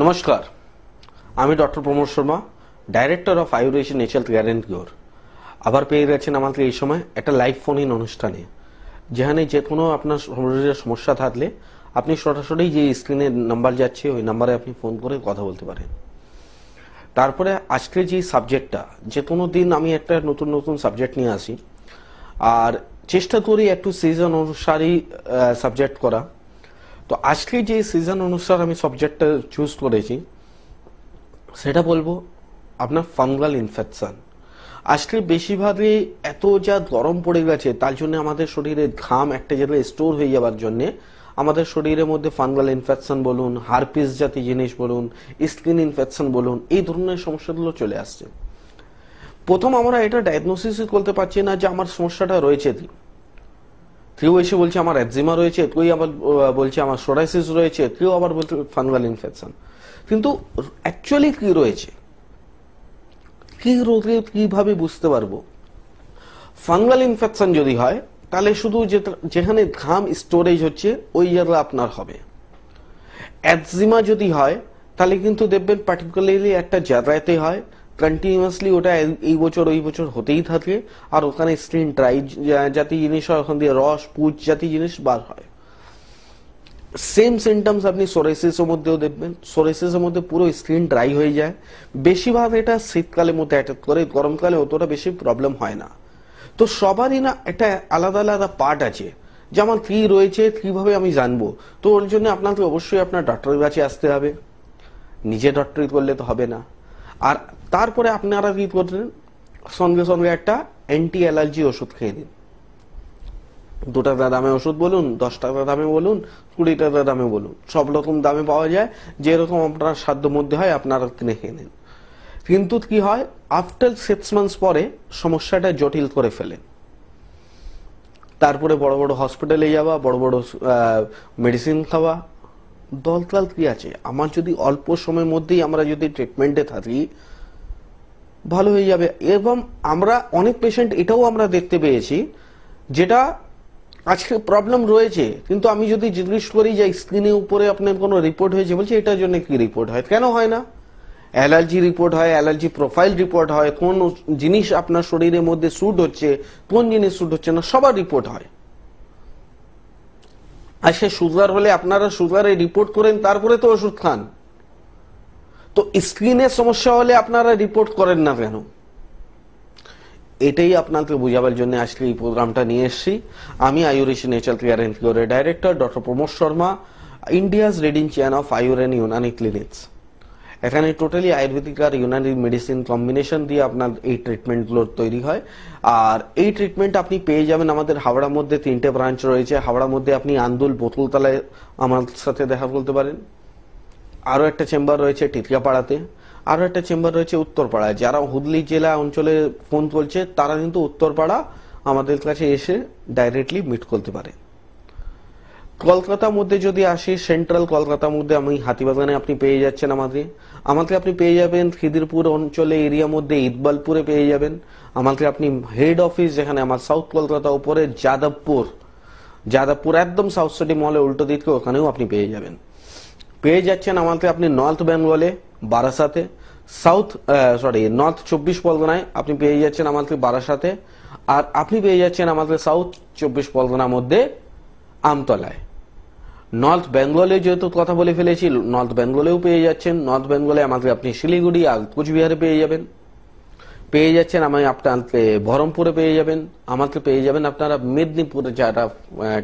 নমস্কার আমি doctor Pramod Sharma director of Ayurish nature গ্যারেন্ট গোর আবার পেয়ে গেছেন আমাকে এই সময় একটা লাইভ ফোন ইন অনুষ্ঠানে যেখানে যে কোনো আপনার শরীরের সমস্যা থাকলে আপনি সরাসরি যে স্ক্রিনে নাম্বার যাচ্ছে ওই নাম্বারে আপনি ফোন করে কথা বলতে পারেন তারপরে আজকে যে সাবজেক্টটা যে কোনো দিন আমি একটা নতুন নতুন সাবজেক্ট নিয়ে আসি আর চেষ্টা করি একটু সিজন অনুসারেই সাবজেক্ট করা তো আজকে যে সিজন অনুসার আমি সাবজেক্টটা চুজ করেছি সেটা বলবো আপনার ফাঙ্গাল ইনফেকশন আজকে বেশিরভাগই এত যা গরম পড়ে গেছে তার জন্য আমাদের শরীরে ঘাম একটা জায়গায় স্টোর হয়ে যাওয়ার জন্যে আমাদের শরীরের মধ্যে ফাঙ্গাল ইনফেকশন বলুন হারপিস জাতীয় জিনিস বলুন স্কিন ইনফেকশন বলুন এই ধরনের সমস্যাগুলো চলে আসছে প্রথম আমরা এটা ডায়াগনোসিস করতে পারছি না যে আমার সমস্যাটা রয়েছে কেউ এসে বলছে আমার এক্সিমা রয়েছে কেউ আবার বলছে আমার সোরাইসিস রয়েছে কেউ আবার বলছে ফাঙ্গাল ইনফেকশন কিন্তু অ্যাকচুয়ালি কি রয়েছে কি রোগে কিভাবে বুঝতে পারবো ফাঙ্গাল ইনফেকশন যদি হয় তাহলে শুধু যেখানে ঘাম স্টোরেজ হচ্ছে ওই জায়গা আপনার হবে অ্যাকজিমা যদি হয় তাহলে কিন্তু দেখবেন পার্টিকুলারলি একটা জায়গাতে হয় কন্টিনিউয়াসলি ওটা এই বছর ওই বছর হতেই থাকে আর ওখানে স্ক্রিন ড্রাই জাতীয় জিনিস হয় ওখান দিয়ে রস পুজ জাতীয় জিনিস বার হয় সেম সিমটমস আপনি সোরেসিসের মধ্যেও দেখবেন সোরেসিসের মধ্যে পুরো স্ক্রিন ড্রাই হয়ে যায় বেশিরভাগ এটা শীতকালের মধ্যে অ্যাটাক করে গরমকালে অতটা বেশি প্রবলেম হয় না তো সবারই না একটা আলাদা আলাদা পার্ট আছে যে আমার কি রয়েছে কীভাবে আমি জানবো তো ওর জন্য আপনাকে অবশ্যই আপনার ডক্টরের কাছে আসতে হবে নিজে ডক্টরি করলে তো হবে না আর তারপরে আপনারা কি করলেন সঙ্গে সঙ্গে একটা অ্যান্টি অ্যালার্জি ওষুধ খেয়ে দিন দু টাকা দামে ওষুধ বলুন দশ টাকা দামে বলুন কুড়ি টাকা দামে বলুন সব রকম দামে পাওয়া যায় যেরকম আপনার সাধ্য মধ্যে হয় আপনারা কিনে খেয়ে নেন কিন্তু কি হয় আফটার সিক্স মান্থস পরে সমস্যাটা জটিল করে ফেলে তারপরে বড় বড় হসপিটালে যাওয়া বড় বড় মেডিসিন খাওয়া দলতাল কি আছে আমার যদি অল্প সময়ের মধ্যেই আমরা যদি ট্রিটমেন্টে থাকি ভালো হয়ে যাবে এবং আমরা অনেক পেশেন্ট এটাও আমরা দেখতে পেয়েছি যেটা আজকে প্রবলেম রয়েছে কিন্তু আমি যদি জিজ্ঞেস করি যে স্ক্রিনের উপরে আপনার কোনো রিপোর্ট হয়েছে বলছে এটার জন্য কি রিপোর্ট হয় কেন হয় না অ্যালার্জি রিপোর্ট হয় অ্যালার্জি প্রোফাইল রিপোর্ট হয় কোন জিনিস আপনার শরীরের মধ্যে স্যুট হচ্ছে কোন জিনিস স্যুট হচ্ছে না সবার রিপোর্ট হয় আর সে সুগার হলে আপনারা সুগারে রিপোর্ট করেন তারপরে তো ওষুধ খান তো স্ক্রিনে সমস্যা হলে আপনারা রিপোর্ট করেন না কেন এটাই আপনাকে বোঝাবার জন্য আজকে এই প্রোগ্রামটা নিয়ে এসেছি আমি আয়ুরিশ নেচার কেয়ার এন্ড কিওরের director doctor Pramod Sharma India's leading chain of Ayur and Unani clinics এখানে টোটালি আয়ুর্বেদিক আর ইউনানি মেডিসিন কম্বিনেশন দিয়ে আপনার এই ট্রিটমেন্টগুলোর তৈরি হয় আর এই ট্রিটমেন্ট আপনি পেয়ে যাবেন আমাদের হাওড়ার মধ্যে তিনটে ব্রাঞ্চ রয়েছে হাওড়ার মধ্যে আপনি আন্দুল বোতলতলায় আমার সাথে দেখা বলতে পারেন আরও একটা চেম্বার রয়েছে টিটকাপাড়াতে আরও একটা চেম্বার রয়েছে উত্তরপাড়ায় যারা হুগলি জেলা অঞ্চলে ফোন করছে তারা কিন্তু উত্তরপাড়া আমাদের কাছে এসে ডাইরেক্টলি মিট করতে পারে কলকাতার মধ্যে যদি আসি সেন্ট্রাল কলকাতার মধ্যে আমি হাতিবাগানে আপনি পেয়ে যাচ্ছেন আমাদের আমাকে আপনি পেয়ে যাবেন খিদিরপুর অঞ্চলে এরিয়া মধ্যে ইকবালপুরে পেয়ে যাবেন আমাকে আপনি হেড অফিস যেখানে আমার সাউথ কলকাতা উপরে যাদবপুর যাদবপুর একদম সাউথ সিটি মলে উল্টো দিকে ওখানেও আপনি পেয়ে যাবেন পেয়ে যাচ্ছেন আমাদের আপনি নর্থ বেঙ্গলে বারাসাতে সাউথ সরি নর্থ চব্বিশ পরগনায় আপনি পেয়ে যাচ্ছেন আমাদের বারাসাতে আর আপনি পেয়ে যাচ্ছেন আমাদের সাউথ চব্বিশ পরগনার মধ্যে আমতলায় নর্থ বেঙ্গলে যেহেতু কথা বলে ফেলেছি নর্থ বেঙ্গলেও পেয়ে যাচ্ছেন নর্থ বেঙ্গলে আমাদের আপনি শিলিগুড়ি আর কোচবিহারে পেয়ে যাবেন পেয়ে যাচ্ছেন আমি আপনার বহরমপুরে পেয়ে যাবেন আমাকে পেয়ে যাবেন আপনারা মেদিনীপুরে যারা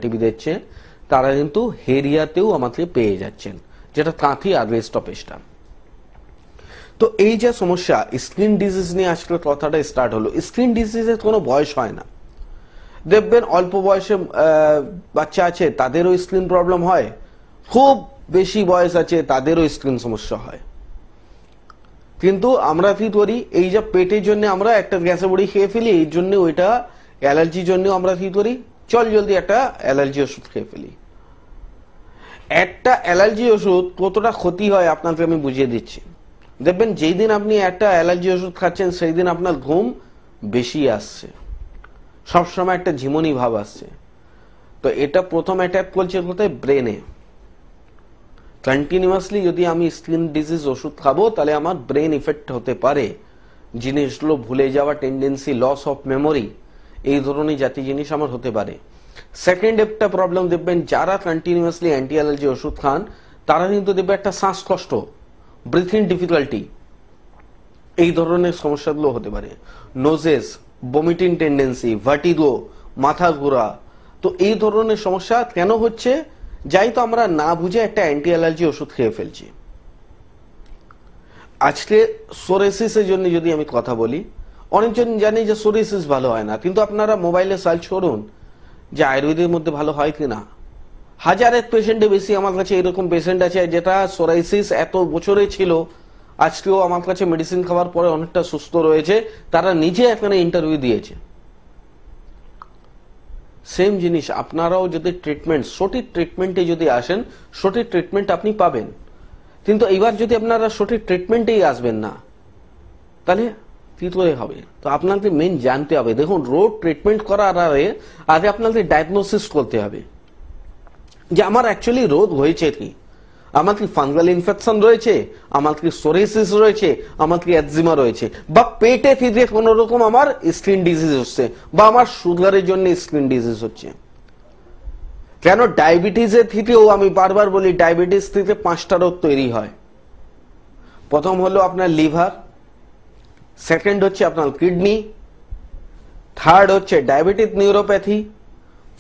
টিভি দেখছে তারা কিন্তু হেরিয়াতেও আমাকে পেয়ে যাচ্ছেন যেটা তাঁতি আর রেস্ট অফ স্টাম তো এই যে সমস্যা স্ক্রিন ডিজিজ নিয়ে আজকাল কথাটা স্টার্ট হলো স্ক্রিন ডিজিজের কোনো বয়স হয় না দেখবেন অল্প বয়সে বাচ্চা আছে তাদেরও স্ক্রিন প্রবলেম হয় খুব বেশি বয়স আছে তাদেরও স্ক্রিন সমস্যা হয় কিন্তু আমরা কি করি এই যে পেটের জন্য আমরা একটা গ্যাসে বড়ি খেয়ে ফেলি এই জন্য ওইটা অ্যালার্জির জন্য আমরা কি করি চল জলদি একটা অ্যালার্জি ওষুধ খেয়ে ফেলি একটা অ্যালার্জি ওষুধ কতটা ক্ষতি হয় আপনাকে আমি বুঝিয়ে দিচ্ছি দেখবেন যেই দিন আপনি একটা অ্যালার্জি ওষুধ খাচ্ছেন সেই দিন আপনার ঘুম বেশি আসছে সবসময় একটা ঝিমনি ভাব আসছে তো এটা প্রথম অ্যাটাক করছে কোথায় ব্রেনে কন্টিনিউয়াসলি যদি আমি স্কিন ডিজিজ ওষুধ খাবো তাহলে আমার ব্রেন ইফেক্ট হতে পারে জিনিসগুলো ভুলে যাওয়া টেন্ডেন্সি লস অফ মেমোরি এই ধরনের জাতি জিনিস আমার হতে পারে সেকেন্ড একটা প্রবলেম দেখবেন যারা কন্টিনিউয়াসলি অ্যান্টি অ্যালার্জি ওষুধ খান তারা কিন্তু দেখবে একটা শ্বাসকষ্ট ব্রিথিং ডিফিকাল্টি এই ধরনের সমস্যাগুলো হতে পারে নোজেস বমিটিং টেন্ডেন্সি ভার্টিগো মাথা ঘোরা তো এই ধরনের সমস্যা কেন হচ্ছে যাই তো আমরা না বুঝে একটা অ্যান্টি অ্যালার্জি ওষুধ খেয়ে ফেলছি আজকে সোরেসিসের জন্য যদি আমি কথা বলি অনেকজন জানি যে সোরেসিস ভালো হয় না কিন্তু আপনারা মোবাইলে সার্চ করুন যে আয়ুর্বেদের মধ্যে ভালো হয় কি না হাজারের পেশেন্টে বেশি আমার কাছে এরকম পেশেন্ট আছে যেটা সোরাইসিস এত বছরে ছিল আজকেও আমার কাছে মেডিসিন খাওয়ার পরে অনেকটা সুস্থ রয়েছে তারা নিজে এখানে ইন্টারভিউ দিয়েছে সেম জিনিস আপনারাও যদি ট্রিটমেন্ট সঠিক ট্রিটমেন্টে যদি আসেন সঠিক ট্রিটমেন্ট আপনি পাবেন কিন্তু এবার যদি আপনারা সঠিক ট্রিটমেন্টেই আসবেন না তাহলে তৃতীয় হবে তো আপনাদের মেন জানতে হবে দেখুন রোড ট্রিটমেন্ট করার আগে আগে আপনাদের ডায়াগনোসিস করতে হবে যে আমার অ্যাকচুয়ালি রোগ হয়েছে কি আমার কি ফাঙ্গাল ইনফেকশন রয়েছে আমার কি সোরেসিস রয়েছে আমার কি অ্যাকজিমা রয়েছে বা পেটে ফিরে কোনো রকম আমার স্কিন ডিজিজ হচ্ছে বা আমার সুগারের জন্য স্কিন ডিজিজ হচ্ছে কেন ডায়াবেটিসের থেকেও আমি বারবার বলি ডায়াবেটিস থেকে পাঁচটা রোগ তৈরি হয় প্রথম হলো আপনার লিভার সেকেন্ড হচ্ছে আপনার কিডনি থার্ড হচ্ছে ডায়াবেটিস নিউরোপ্যাথি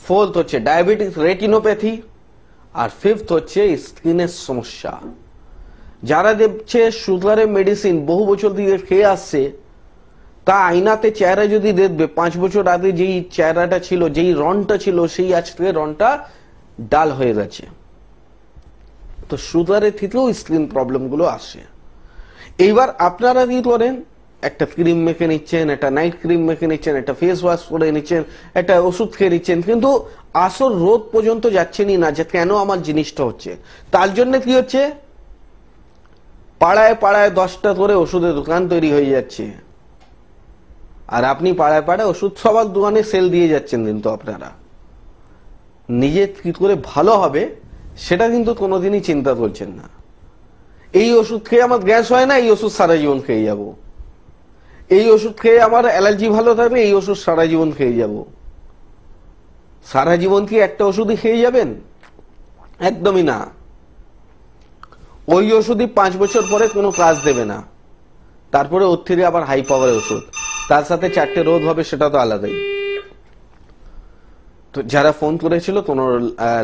ফোর্থ হচ্ছে ডায়াবেটিস রেটিনোপ্যাথি আর ফিফথ হচ্ছে স্কিনের সমস্যা যারা দেখছে সুগারের মেডিসিন বহু বছর দিয়ে খেয়ে আসছে তা আয়নাতে চেহারা যদি দেখবে পাঁচ বছর আগে যেই চেহারাটা ছিল যেই রনটা ছিল সেই আজকে রনটা ডাল হয়ে গেছে তো সুগারে থেকেও স্কিন প্রবলেমগুলো আসে এইবার আপনারা কি করেন একটা ক্রিম মেখে নিচ্ছেন একটা নাইট ক্রিম মেখে নিচ্ছেন একটা ফেস ওয়াশ করে নিচ্ছেন একটা ওষুধ খেয়ে নিচ্ছেন কিন্তু আসল রোদ পর্যন্ত যাচ্ছেনই না যে কেন আমার জিনিসটা হচ্ছে তার জন্য কি হচ্ছে পাড়ায় পাড়ায় দশটা করে ওষুধের দোকান তৈরি হয়ে যাচ্ছে আর আপনি পাড়ায় পাড়ায় ওষুধ সবার দোকানে সেল দিয়ে যাচ্ছেন কিন্তু আপনারা নিজে কি করে ভালো হবে সেটা কিন্তু কোনোদিনই চিন্তা করছেন না এই ওষুধ খেয়ে আমার গ্যাস হয় না এই ওষুধ সারা জীবন খেয়ে যাবো এই ওষুধ খেয়ে আমার অ্যালার্জি ভালো থাকবে এই ওষুধ সারা জীবন খেয়ে যাব সারা জীবন কি একটা ওষুধই খেয়ে যাবেন একদমই না ওই ওষুধই পাঁচ বছর পরে কোনো কাজ দেবে না তারপরে ওর থেকে আবার হাই পাওয়ার ওষুধ তার সাথে চারটে রোধ হবে সেটা তো আলাদাই যারা ফোন করেছিল কোনো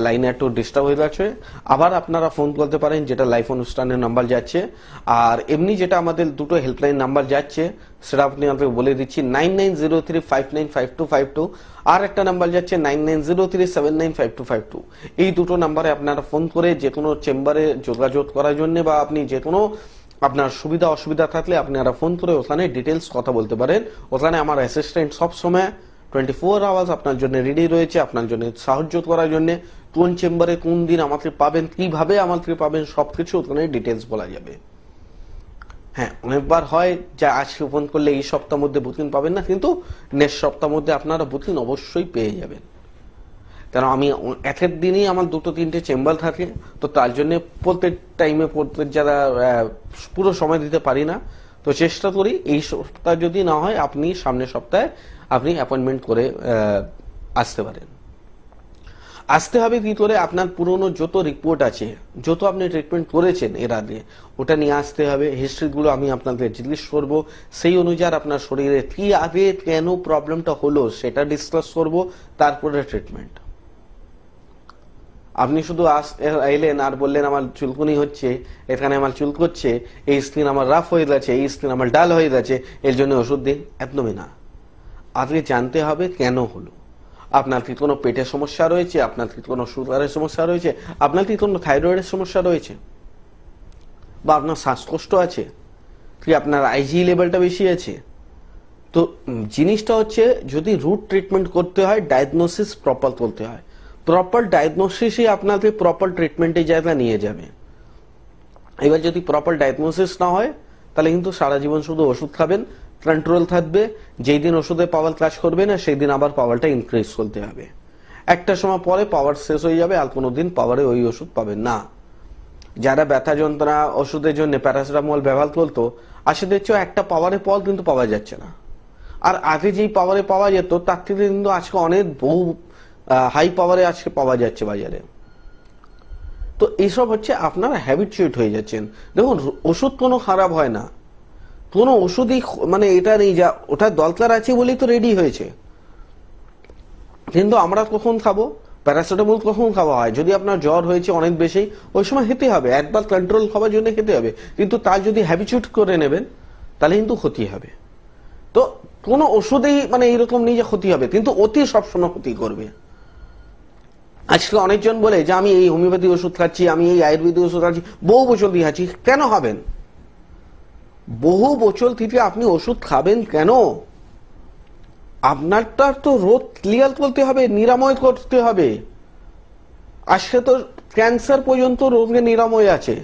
লাইনে একটু ডিস্টার্ব হয়ে যাচ্ছে আবার আপনারা ফোন করতে পারেন যেটা লাইফ অনুষ্ঠানের নাম্বার যাচ্ছে আর এমনি যেটা আমাদের দুটো হেল্পলাইন নাম্বার যাচ্ছে সেটা আপনি আমাকে বলে দিচ্ছি nine nine zero three five nine five two five two আর একটা নাম্বার যাচ্ছে nine nine zero three seven nine five two five two এই দুটো নাম্বারে আপনারা ফোন করে যে কোনো চেম্বারে যোগাযোগ করার জন্য বা আপনি যে কোনো আপনার সুবিধা অসুবিধা থাকলে আপনারা ফোন করে ওখানে ডিটেলস কথা বলতে পারেন ওখানে আমার অ্যাসিস্ট্যান্ট সবসময় টোয়েন্টি ফোর আওয়ার্স আপনার জন্য রেডি রয়েছে আপনার জন্য সাহায্য করার জন্য কোন চেম্বারে কোন দিন আমাকে পাবেন কিভাবে আমাকে পাবেন সব কিছু ওখানে ডিটেলস বলা যাবে হ্যাঁ অনেকবার হয় যে আজকে ফোন করলে এই সপ্তাহের মধ্যে বুকিং পাবেন না কিন্তু নেক্সট সপ্তাহের মধ্যে আপনারা বুকিং অবশ্যই পেয়ে যাবেন কারণ আমি একের দিনই আমার দুটো তিনটে চেম্বার থাকে তো তার জন্য প্রত্যেক টাইমে প্রত্যেক যারা পুরো সময় দিতে পারি না তো চেষ্টা করি এই সপ্তাহ যদি না হয় আপনি সামনের সপ্তাহে আপনি অ্যাপয়েন্টমেন্ট করে আসতে পারেন আসতে হবে ভিতরে আপনার পুরনো যত রিপোর্ট আছে যত আপনি ট্রিটমেন্ট করেছেন এর আগে ওটা নিয়ে আসতে হবে হিস্ট্রিগুলো আমি আপনাদের জিজ্ঞেস করব সেই অনুযায়ী আপনার শরীরে কী আগে কেন প্রবলেমটা হলো সেটা ডিসকাস করব তারপরে ট্রিটমেন্ট আপনি শুধু এলেন আর বললেন আমার চুলকুনি হচ্ছে এখানে আমার চুল করছে এই স্ক্রিন আমার রাফ হয়ে গেছে এই স্ক্রিন আমার ডাল হয়ে গেছে এর জন্য ওষুধ দিন একদমই না আপনি জানতে হবে কেন হলো আপনার কি কোনো পেটের সমস্যা রয়েছে আপনার কি কোনো সুগারের সমস্যা রয়েছে আপনার কি কোনো থাইরয়েডের সমস্যা রয়েছে বা আপনার শ্বাসকষ্ট আছে কি আপনার আইজি লেভেলটা বেশি আছে তো জিনিসটা হচ্ছে যদি রুট ট্রিটমেন্ট করতে হয় ডায়াগনোসিস প্রপার করতে হয় প্রপার ডায়াগনোসিসই আপনাকে প্রপার ট্রিটমেন্টের জায়গা নিয়ে যাবে এবার যদি প্রপার ডায়াগনোসিস না হয় তাহলে কিন্তু সারা জীবন শুধু ওষুধ খাবেন কন্ট্রোল থাকবে যেই দিন ওষুধে পাওয়ার কাজ করবে না সেই দিন আবার পাওয়ারটা ইনক্রিজ করতে হবে একটা সময় পরে পাওয়ার শেষ হয়ে যাবে আর কোনো দিন পাওয়ারে ওই ওষুধ পাবেন না যারা ব্যথা যন্ত্রণা ওষুধের জন্য প্যারাসিটামল ব্যবহার করতো আসে দেখছো একটা পাওয়ারে পর কিন্তু পাওয়া যাচ্ছে না আর আগে যেই পাওয়ারে পাওয়া যেত তার থেকে কিন্তু আজকে অনেক বহু হাই পাওয়ারে আজকে পাওয়া যাচ্ছে বাজারে তো এইসব হচ্ছে আপনারা হ্যাবিচুয়েট হয়ে যাচ্ছেন দেখুন ওষুধ কোনো খারাপ হয় না কোনো ওষুধই মানে এটা নেই যা ওটা দরকার আছে বলেই তো রেডি হয়েছে কিন্তু আমরা কখন খাবো প্যারাসিটামল কখন খাওয়া হয় যদি আপনার জ্বর হয়েছে অনেক বেশি ওই সময় খেতে হবে একবার কন্ট্রোল খাওয়ার জন্য খেতে হবে কিন্তু তা যদি হ্যাবিচুট করে নেবেন তাহলে কিন্তু ক্ষতি হবে তো কোনো ওষুধেই মানে এরকম নেই যে ক্ষতি হবে কিন্তু অতি সবসময় ক্ষতি করবে আজকে অনেকজন বলে যে আমি এই হোমিওপ্যাথি ওষুধ খাচ্ছি আমি এই আয়ুর্বেদিক ওষুধ খাচ্ছি বহু বছর দিয়ে খাচ্ছি কেন হবেন বহু বছর থেকে আপনি ওষুধ খাবেন কেন আপনারটার তো রোগ ক্লিয়ার করতে হবে নিরাময় করতে হবে আজকে তো ক্যান্সার পর্যন্ত রোগে নিরাময় আছে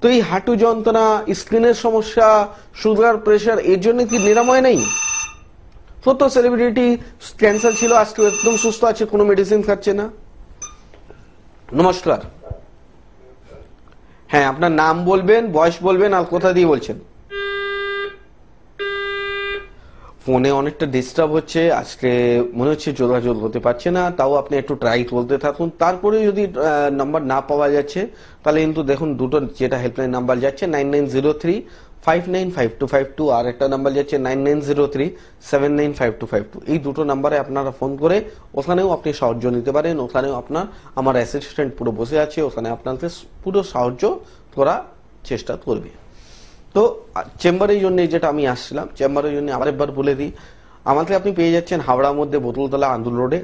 তো এই হাঁটু যন্ত্রণা স্ক্রিনের সমস্যা সুগার প্রেশার এর জন্য কি নিরাময় নেই সত্য সেলিব্রিটি ক্যান্সার ছিল আজকে একদম সুস্থ আছে কোনো মেডিসিন খাচ্ছে না নমস্কার হ্যাঁ আপনার নাম বলবেন বয়স বলবেন আর কোথা দিয়ে বলছেন ফোনে অনেকটা ডিস্টার্ব হচ্ছে আজকে মনে হচ্ছে যোগাযোগ হতে পারছে না তাও আপনি একটু ট্রাই বলতে থাকুন তারপরে যদি নাম্বার না পাওয়া যাচ্ছে তাহলে কিন্তু দেখুন দুটো যেটা হেল্পলাইন নাম্বার যাচ্ছে nine nine zero three five nine five two five two আর একটা নাম্বার যাচ্ছে nine nine zero three seven nine five two five two এই দুটো নাম্বারে আপনারা ফোন করে ওখানেও আপনি সাহায্য নিতে পারেন ওখানেও আপনার আমার অ্যাসিস্ট্যান্ট পুরো বসে আছে ওখানে আপনাকে পুরো সাহায্য করার চেষ্টা করবে তো চেম্বারের জন্য যেটা আমি আসছিলাম চেম্বারের জন্য আরেকবার বলে দিই আমাদের আপনি পেয়ে যাচ্ছেন হাওড়ার মধ্যে বোতলতলা আন্দুল রোডে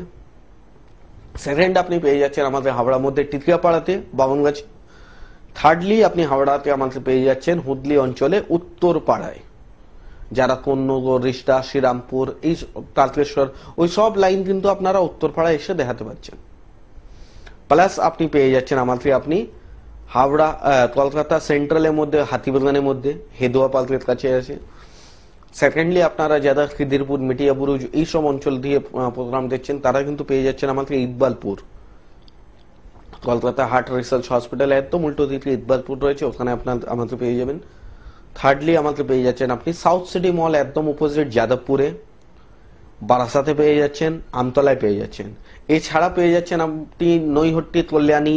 সেকেন্ড আপনি পেয়ে যাচ্ছেন আমাদের হাওড়ার মধ্যে টিকিয়াপাড়াতে বাবনগাছ থার্ডলি আপনি হাওড়াতে আমাকে পেয়ে যাচ্ছেন হুদলি অঞ্চলে উত্তর পাড়ায় যারা কন্যগর রিষ্টা শ্রীরামপুর এই তারকেশ্বর ওই সব লাইন কিন্তু আপনারা উত্তরপাড়ায় এসে দেখাতে পাচ্ছেন প্লাস আপনি পেয়ে যাচ্ছেন আমাকে আপনি হাওড়া কলকাতা সেন্ট্রালের মধ্যে হাতিবাগানের মধ্যে হেদুয়া পালকের কাছে আছে সেকেন্ডলি আপনারা যারা খিদিরপুর মিটিয়াপুর এইসব অঞ্চল দিয়ে প্রোগ্রাম দেখছেন তারা কিন্তু পেয়ে যাচ্ছেন আমাকে Iqbalpur Kolkata heart research hospital একদম উল্টো দিকে ইকবাল রয়েছে ওখানে আপনার আমাদের পেয়ে যাবেন থার্ডলি আমাদের পেয়ে যাচ্ছেন আপনি সাউথ সিটি মল একদম অপোজিট যাদবপুরে বারাসাতে পেয়ে যাচ্ছেন আমতলায় পেয়ে যাচ্ছেন এছাড়া পেয়ে যাচ্ছেন আপনি নৈহট্টি কল্যাণী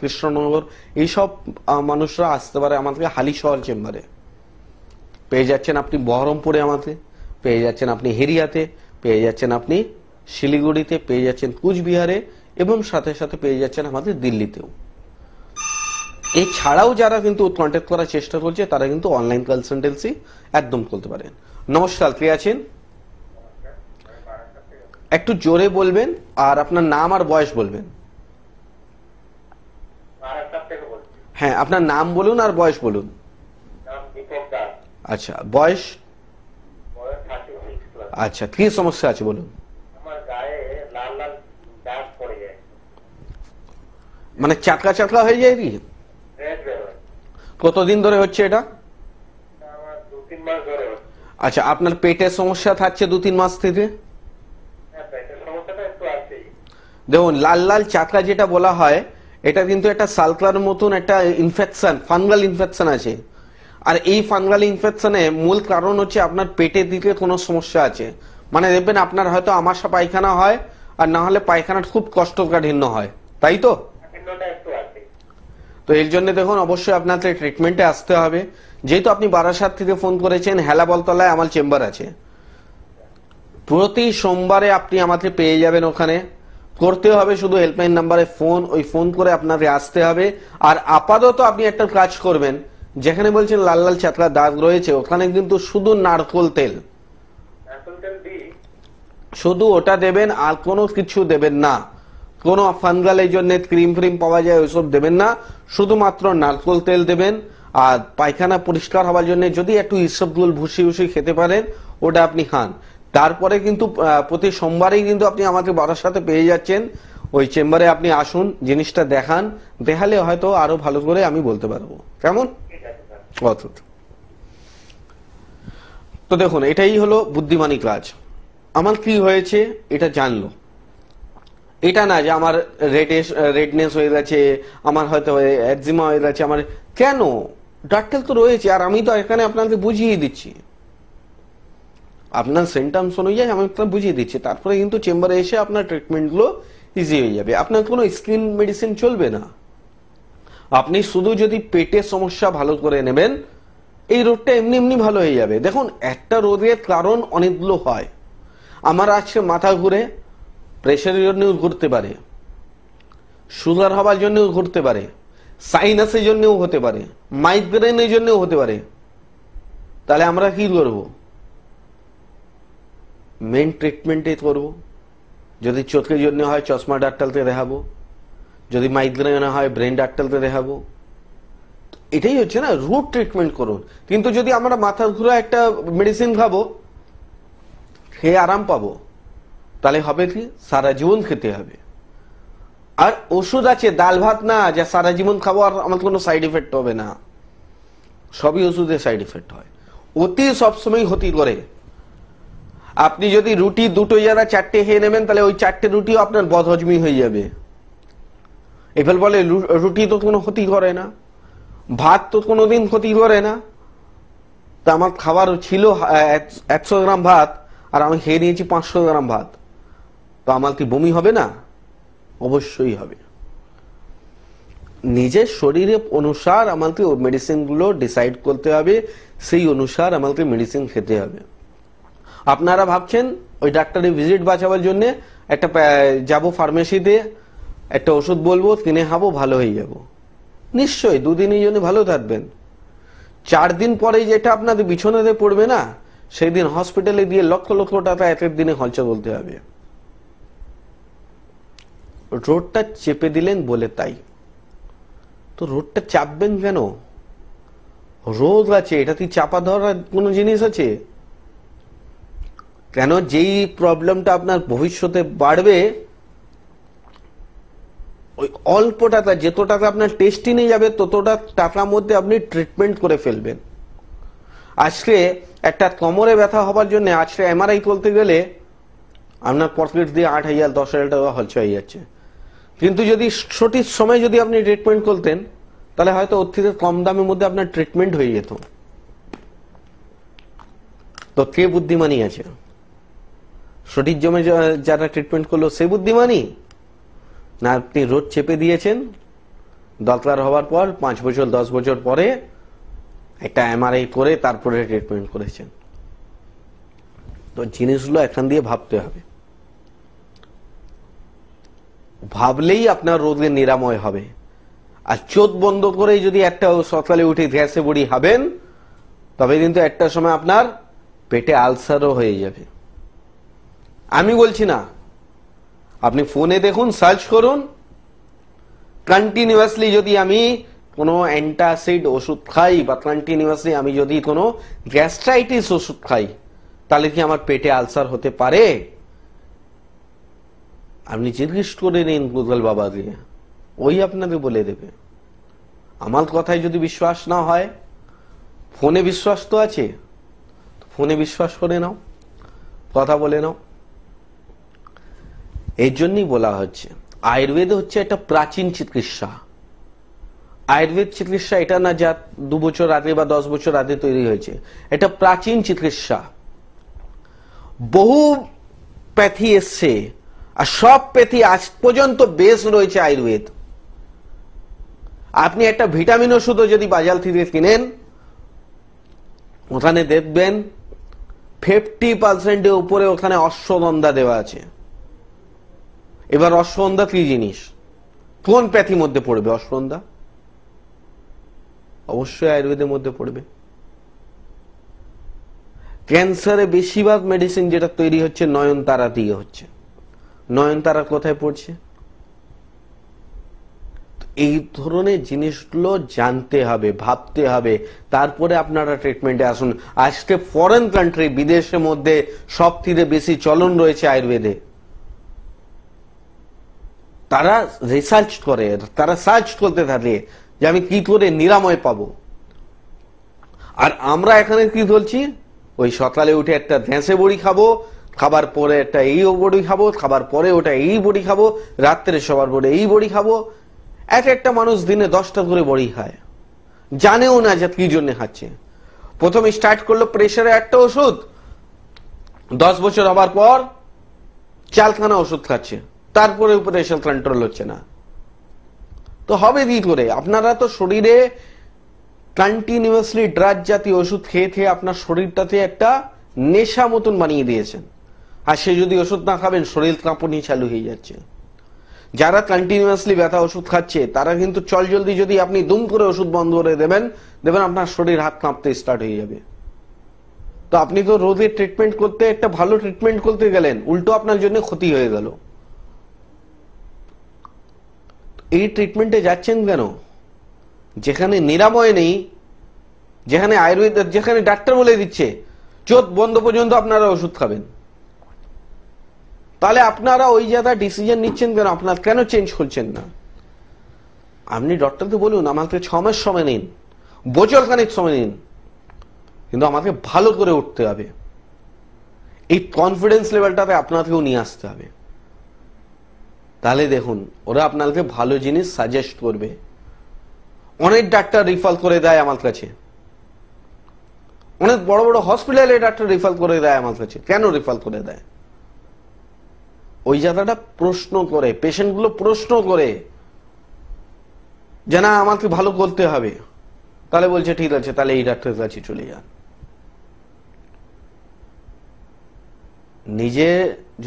কৃষ্ণনগর এইসব মানুষরা আসতে পারে আমাদেরকে হালিশহর চেম্বারে পেয়ে যাচ্ছেন আপনি বহরমপুরে আমাদের পেয়ে যাচ্ছেন আপনি হেরিয়াতে পেয়ে যাচ্ছেন আপনি শিলিগুড়িতে পেয়ে যাচ্ছেন কুচবিহারে এবং সাথে সাথে পেয়ে যাচ্ছেন আমাদের দিল্লিতেও এছাড়াও যারা কিন্তু কন্ট্যাক্ট করার চেষ্টা করছে তারা কিন্তু অনলাইন কনসালটেন্সি একদম করতে পারেন নমস্কার কে আছেন একটু জোরে বলবেন আর আপনার নাম আর বয়স বলবেন হ্যাঁ আপনার নাম বলুন আর বয়স বলুন আচ্ছা বয়স আচ্ছা কি সমস্যা আছে বলুন মানে চাটকা চাটকা হয়ে যায় কি কতদিন ধরে হচ্ছে এটা আচ্ছা আপনার পেটের সমস্যা থাকছে দু তিন মাস থেকে দেখুন লাল লাল চাকরা যেটা বলা হয় এটা কিন্তু একটা সালকলার মতন একটা ইনফেকশন ফাঙ্গাল ইনফেকশন আছে আর এই ফাঙ্গাল ইনফেকশনে মূল কারণ হচ্ছে আপনার পেটের দিকে কোনো সমস্যা আছে মানে দেখবেন আপনার হয়তো আমাশা পায়খানা হয় আর না হলে পায়খানাটা খুব কষ্টকাঠিন্য হয় তাই তো তো এর জন্য দেখুন অবশ্যই আপনাদের ট্রিটমেন্টে আসতে হবে যেহেতু আপনি বারাসাত থেকে ফোন করেছেন হেলা বলতলায় আমার চেম্বার আছে প্রতি সোমবারে আপনি আমাকে পেয়ে যাবেন ওখানে করতে হবে শুধু হেল্পলাইন নাম্বারে ফোন ওই ফোন করে আপনাকে আসতে হবে আর আপাতত আপনি একটা কাজ করবেন যেখানে বলছেন লাল লাল চাতলা দাগ রয়েছে ওখানে কিন্তু শুধু নারকোল তেল শুধু ওটা দেবেন আর কোনো কিছু দেবেন না কোনো ফানগালের জন্য ক্রিম ফ্রিম পাওয়া যায় ওইসব দেবেন না শুধুমাত্র নারকোল তেল দেবেন আর পায়খানা পরিষ্কার হওয়ার জন্য যদি একটু ইসবগুল ভুসি ভুসি খেতে পারেন ওটা আপনি খান তারপরে কিন্তু প্রতি সোমবারেই কিন্তু আপনি আমাদের বাড়ার সাথে পেয়ে যাচ্ছেন ওই চেম্বারে আপনি আসুন জিনিসটা দেখান দেখালে হয়তো আরো ভালো করে আমি বলতে পারবো কেমন তো দেখুন এটাই হলো বুদ্ধিমানী কাজ আমার কি হয়েছে এটা জানলো এটা না যে আমার রেডেস রেডনেস হয়ে গেছে আমার হয়তো অ্যাকজিমা হয়ে গেছে আমার কেন ডাক্তার তো রয়েছে আর আমি তো এখানে আপনাকে বুঝিয়ে দিচ্ছি আপনার সিমটমস অনুযায়ী আমি আপনার বুঝিয়ে দিচ্ছি তারপরে কিন্তু চেম্বারে এসে আপনার ট্রিটমেন্টগুলো ইজি হয়ে যাবে আপনার কোনো স্কিন মেডিসিন চলবে না আপনি শুধু যদি পেটের সমস্যা ভালো করে নেবেন এই রোগটা এমনি এমনি ভালো হয়ে যাবে দেখুন একটা রোগের কারণ অনেকগুলো হয় আমার আজকে মাথা ঘুরে প্রেশারের জন্যও ঘুরতে পারে সুগার হবার জন্যও ঘুরতে পারে সাইনাসের জন্যও হতে পারে মাইগ্রেনের জন্যও হতে পারে তাহলে আমরা কি করব মেন ট্রিটমেন্টে করব যদি চোখের জন্য হয় চশমা ডাক্তারতে দেখাবো যদি মাইগ্রেন হয় ব্রেন ডাক্তারতে দেখাবো এটাই হচ্ছে না রুট ট্রিটমেন্ট করুন কিন্তু যদি আমরা মাথা ঘুরে একটা মেডিসিন খাবো খেয়ে আরাম পাবো তাহলে হবে কি সারা জীবন খেতে হবে আর ওষুধ আছে ডাল ভাত না যা সারা জীবন খাবো আর আমার কোনো সাইড এফেক্ট হবে না সবই ওষুধের সাইড এফেক্ট হয় অতি সবসময় ক্ষতি করে আপনি যদি রুটি দুটো যারা চারটে খেয়ে নেবেন তাহলে ওই চারটে রুটিও আপনার বদহজমি হয়ে যাবে এফেল বলে রুটি তো কোনো ক্ষতি করে না ভাত তো কোনো দিন ক্ষতি করে না তা আমার খাবার ছিল একশো গ্রাম ভাত আর আমি খেয়ে নিয়েছি পাঁচশো গ্রাম ভাত তো আমাল কি বমি হবে না অবশ্যই হবে নিজের শরীরে অনুসার আমাকে মেডিসিনগুলো ডিসাইড করতে হবে সেই অনুসার আমাকে মেডিসিন খেতে হবে আপনারা ভাবছেন ওই ডাক্তারে ভিজিট বাঁচাবার জন্য একটা যাব ফার্মেসিতে একটা ওষুধ বলবো কিনে হাবো ভালো হয়ে যাব নিশ্চয়ই দুদিনের জন্য ভালো থাকবেন চার দিন পরে যেটা আপনাদের বিছনাতে পড়বে না সেই দিন হসপিটালে দিয়ে লক্ষ লক্ষ টাকা একের দিনে খরচা বলতে হবে রোডটা চেপে দিলেন বলে তাই তো রোডটা চাপবেন কেন রোদ আছে এটা কি চাপা ধরার কোনো জিনিস আছে কেন যেই প্রবলেমটা আপনার ভবিষ্যতে বাড়বে ওই অল্প টাকা যত টাকা আপনার টেস্টিনে যাবে ততটা টাকার মধ্যে আপনি ট্রিটমেন্ট করে ফেলবেন আজকে একটা কোমরে ব্যথা হবার জন্য আজকে এমআরআই করতে গেলে আপনার পকেট দিয়ে আট হাজার দশ হাজার টাকা খরচা হয়ে যাচ্ছে কিন্তু যদি সঠিক সময় যদি আপনি ট্রিটমেন্ট করতেন তাহলে হয়তো অতীতে কম দামের মধ্যে আপনার ট্রিটমেন্ট হয়ে যেত তো কে বুদ্ধিমানি আছে সঠিক জমে যারা ট্রিটমেন্ট করলো সে বুদ্ধিমানই না আপনি রোদ চেপে দিয়েছেন দরকার হওয়ার পর পাঁচ বছর দশ বছর পরে একটা এমআরআই করে তারপরে ট্রিটমেন্ট করেছেন তো জিনিসগুলো এখান দিয়ে ভাবতে হবে ভাবলেই আপনার রোগে নিরাময় হবে আর চোখ বন্ধ করে যদি একটা সকালে উঠে গ্যাসে বড়ি খাবেন তবে কিন্তু একটা সময় আপনার পেটে আলসারও হয়ে যাবে আমি বলছি না আপনি ফোনে দেখুন সার্চ করুন কন্টিনিউয়াসলি যদি আমি কোনো অ্যান্টাসিড ওষুধ খাই বা কন্টিনিউয়াসলি আমি যদি কোনো গ্যাস্ট্রাইটিস ওষুধ খাই তাহলে কি আমার পেটে আলসার হতে পারে আপনি জিজ্ঞেস করে নিন গুগল বাবা দিয়ে ওই আপনাকে বলে দেবে আমার কথায় যদি বিশ্বাস না হয় ফোনে বিশ্বাস তো আছে ফোনে বিশ্বাস করে নাও কথা বলে নাও এর জন্যই বলা হচ্ছে আয়ুর্বেদ হচ্ছে একটা প্রাচীন চিকিৎসা আয়ুর্বেদ চিকিৎসা এটা না যা দু বছর আগে বা দশ বছর আগে তৈরি হয়েছে এটা প্রাচীন চিকিৎসা বহু প্যাথি এসছে আর সব পেথি আজ পর্যন্ত বেশ রয়েছে আয়ুর্বেদ আপনি একটা ভিটামিন ওষুধও যদি বাজার থেকে কিনেন ওখানে দেখবেন ফিফটি পার্সেন্টের উপরে ওখানে অশ্বগন্ধা দেওয়া আছে এবার অশ্বগন্ধা কি জিনিস কোন প্যাথির মধ্যে পড়বে অশ্বগন্ধা অবশ্যই আয়ুর্বেদের মধ্যে পড়বে ক্যান্সারে বেশিরভাগ মেডিসিন যেটা তৈরি হচ্ছে নয়ন তারা দিয়ে হচ্ছে নয়নতারা কোথায় পড়ছে এই ধরনের জিনিসগুলো জানতে হবে ভাবতে হবে তারপরে আপনারা ট্রিটমেন্টে আসুন আজকে ফরেন কান্ট্রি বিদেশের মধ্যে সব থেকে বেশি চলন রয়েছে আয়ুর্বেদে তারা রিসার্চ করে তারা সার্চ করতে থাকে যে আমি কি করে নিরাময় পাব আর আমরা এখানে কি বলছি ওই সকালে উঠে একটা ধ্যাঁসে বড়ি খাবো খাবার পরে একটা এই বড়ি খাবো খাবার পরে ওটা এই বড়ি খাবো রাত্রে সবার পরে এই বড়ি খাবো এক একটা মানুষ দিনে দশটা করে বড়ি খায় জানেও না যে কি জন্য খাচ্ছে প্রথমে স্টার্ট করলো প্রেশারে একটা ওষুধ দশ বছর হবার পর চালখানা ওষুধ খাচ্ছে তারপরে প্রেশার কন্ট্রোল হচ্ছে না তো হবে কি করে আপনারা তো শরীরে কন্টিনিউসলি ড্রাগ জাতীয় ওষুধ খেয়ে খেয়ে আপনার শরীরটাতে একটা নেশা মতন বানিয়ে দিয়েছেন আর সে যদি ওষুধ না খাবেন শরীর কাঁপনি চালু হয়ে যাচ্ছে যারা কন্টিনিউয়াসলি ব্যথা ওষুধ খাচ্ছে তারা কিন্তু চল জলদি যদি আপনি দুম করে ওষুধ বন্ধ করে দেবেন দেবেন আপনার শরীর হাত কাঁপতে স্টার্ট হয়ে যাবে তো আপনি তো রোদে ট্রিটমেন্ট করতে একটা ভালো ট্রিটমেন্ট করতে গেলেন উল্টো আপনার জন্য ক্ষতি হয়ে গেল এই ট্রিটমেন্টে যাচ্ছেন কেন যেখানে নিরাময় নেই যেখানে আয়ুর্বেদ যেখানে ডাক্তার বলে দিচ্ছে চোদ্দ বন্ধ পর্যন্ত আপনারা ওষুধ খাবেন তাহলে আপনারা ওই জায়গায় ডিসিশন নিচ্ছেন কেন আপনার কেন চেঞ্জ করছেন না আপনি ডক্টরকে বলুন আমাকে ছ মাস সময় নিন বছর খানিক সময় নিন কিন্তু আমাকে ভালো করে উঠতে হবে এই কনফিডেন্স লেভেলটাতে আপনাকেও নিয়ে আসতে হবে তাহলে দেখুন ওরা আপনাকে ভালো জিনিস সাজেস্ট করবে অনেক ডাক্তার রিফার করে দেয় আমার কাছে অনেক বড় বড় হসপিটালে ডাক্তার রিফার করে দেয় আমার কাছে কেন রিফার করে দেয় ওই জায়গাটা প্রশ্ন করে পেশেন্টগুলো প্রশ্ন করে যে না আমাকে ভালো করতে হবে তাহলে বলছে ঠিক আছে তাহলে এই ডাক্তারের কাছে চলে যান নিজে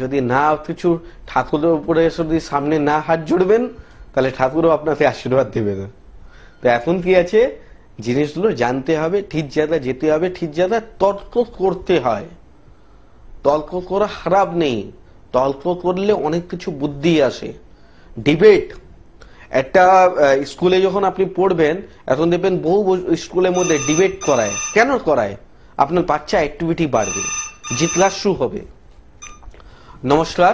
যদি না কিছু ঠাকুরের উপরে যদি সামনে না হাত জুড়বেন তাহলে ঠাকুরও আপনাকে আশীর্বাদ দেবে না তো এখন কি আছে জিনিসগুলো জানতে হবে ঠিক জায়গায় যেতে হবে ঠিক জায়গায় তর্ক করতে হয় তর্ক করা খারাপ নেই তর্ক করলে অনেক কিছু বুদ্ধি আসে ডিবেট একটা স্কুলে যখন আপনি পড়বেন এখন দেখবেন বহু স্কুলের মধ্যে ডিবেট করায় কেন করায় আপনার বাচ্চা অ্যাক্টিভিটি বাড়বে জিতলার শু হবে নমস্কার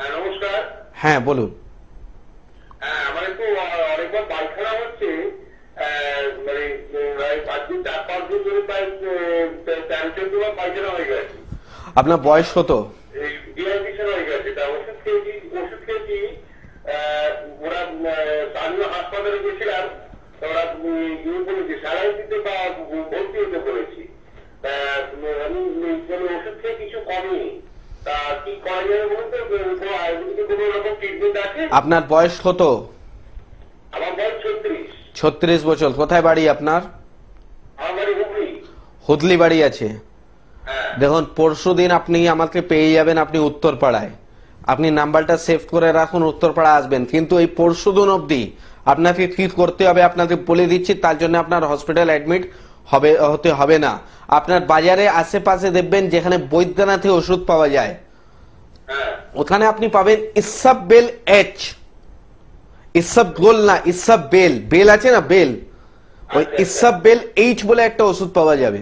হ্যাঁ, হ্যাঁ বলুন হ্যাঁ, মানে, আপনার বয়স কত হয়ে গেছে তা ওষুধ খেয়েছি ওষুধ খেয়েছি ওরা স্থানীয় হাসপাতালে গেছিলাম ওরা ইয়ে দিতে বা ভর্তি হতে আমি কোনো ওষুধ খেয়ে কিছু তা কি করা যাবে বলুন তো কোনো আয়ুর্বেদিক কোনো রকম ট্রিটমেন্ট আছে আপনার বয়স কত আমার বয়স ছত্রিশ ছত্রিশ বছর কোথায় বাড়ি আপনার আমার বাড়ি হুগলি হুদলি বাড়ি আছে দেখুন পরশু দিন আপনি আমাকে পেয়ে যাবেন আপনি উত্তর পাড়ায় আপনি নাম্বারটা সেভ করে রাখুন উত্তরপাড়া আসবেন কিন্তু এই পরশু দিন অবধি আপনাকে কি করতে হবে আপনাকে বলে দিচ্ছি তার জন্য আপনার হসপিটাল অ্যাডমিট হবে হতে হবে না আপনার বাজারে আশেপাশে দেখবেন যেখানে বৈদ্যনাথে ওষুধ পাওয়া যায় ওখানে আপনি পাবেন বেল এইচ ইসাব গোল না ইসাব বেল বেল আছে না বেল ওই ইসাব বেল এইচ বলে একটা ওষুধ পাওয়া যাবে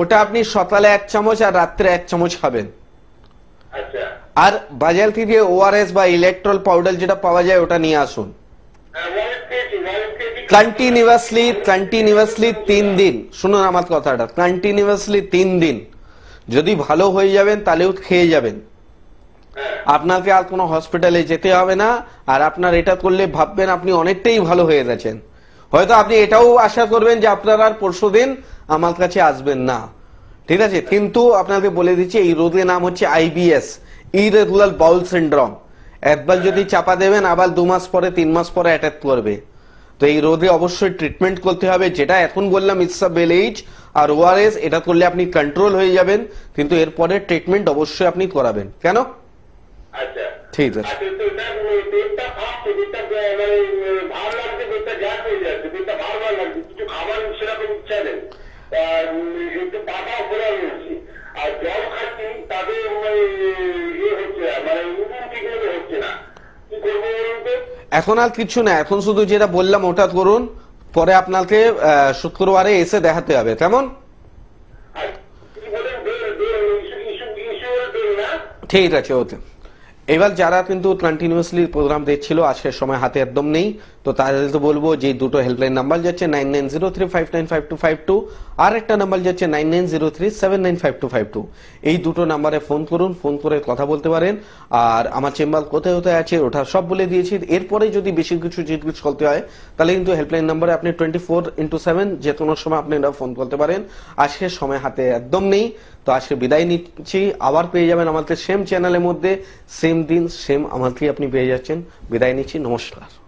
ওটা আপনি সকালে এক চামচ আর রাত্রে এক চামচ খাবেন আচ্ছা। আর বাজার থেকে ওআরএস বা ইলেকট্রল পাউডার যেটা পাওয়া যায় ওটা নিয়ে আসুন কন্টিনিউয়াসলি কন্টিনিউয়াসলি তিন দিন শুনুন আমার কথাটা কন্টিনিউয়াসলি তিন দিন যদি ভালো হয়ে যাবেন তাহলেও খেয়ে যাবেন হ্যাঁ। আপনাকে আর কোনো হসপিটালে যেতে হবে না আর আপনার এটা করলে ভাববেন আপনি অনেকটাই ভালো হয়ে গেছেন হয়তো আপনি এটাও আশা করবেন যে আপনার আর পরশু দিন আমার কাছে আসবেন না ঠিক আছে কিন্তু আপনাকে বলে দিচ্ছি এই রোগের নাম হচ্ছে আইবিএস ইরেগুলার বাউল সিন্ড্রম একবার যদি চাপা দেবেন আবার দু মাস পরে তিন মাস পরে অ্যাটাক করবে তো এই রোদে অবশ্যই ট্রিটমেন্ট করতে হবে যেটা এখন বললাম ইসাবেলেজ আর ওআরএস এটা করলে আপনি কন্ট্রোল হয়ে যাবেন কিন্তু এরপরে ট্রিটমেন্ট অবশ্যই আপনি করাবেন কেন আচ্ছা। ঠিক আছে আচ্ছা, টাকা আর জল খাচ্ছি তাদের ইয়ে হচ্ছে মানে হচ্ছে না কি করবো এখন আর কিছু না এখন শুধু যেটা বললাম ওটা করুন পরে আপনাকে শুক্রবারে এসে দেখাতে হবে কেমন ঠিক আছে ওকে এবার যারা কিন্তু কন্টিনিউয়াসলি প্রোগ্রাম দেখছিল আজকের সময় হাতে একদম নেই তো তাহলে তো বলবো যে দুটো হেল্পলাইন নাম্বার যাচ্ছে nine nine zero three five nine five two five two আর একটা নাম্বার যাচ্ছে nine nine zero three seven nine five two five two এই দুটো নাম্বারে ফোন করুন ফোন করে কথা বলতে পারেন আর আমার চেম্বার কোথায় কোথায় আছে ওটা সব বলে দিয়েছি এরপরে যদি বেশি কিছু জিজ্ঞেস করতে হয় তাহলে কিন্তু হেল্পলাইন নাম্বারে আপনি টোয়েন্টি ফোর ইন্টু সেভেন যে কোনো সময় আপনি এটা ফোন করতে পারেন আজকে সময় হাতে একদম নেই তো আজকে বিদায় নিচ্ছি আবার পেয়ে যাবেন আমাদের সেম চ্যানেলের মধ্যে সেম দিন সেম আমাদেরই আপনি পেয়ে যাচ্ছেন বিদায় নিচ্ছি নমস্কার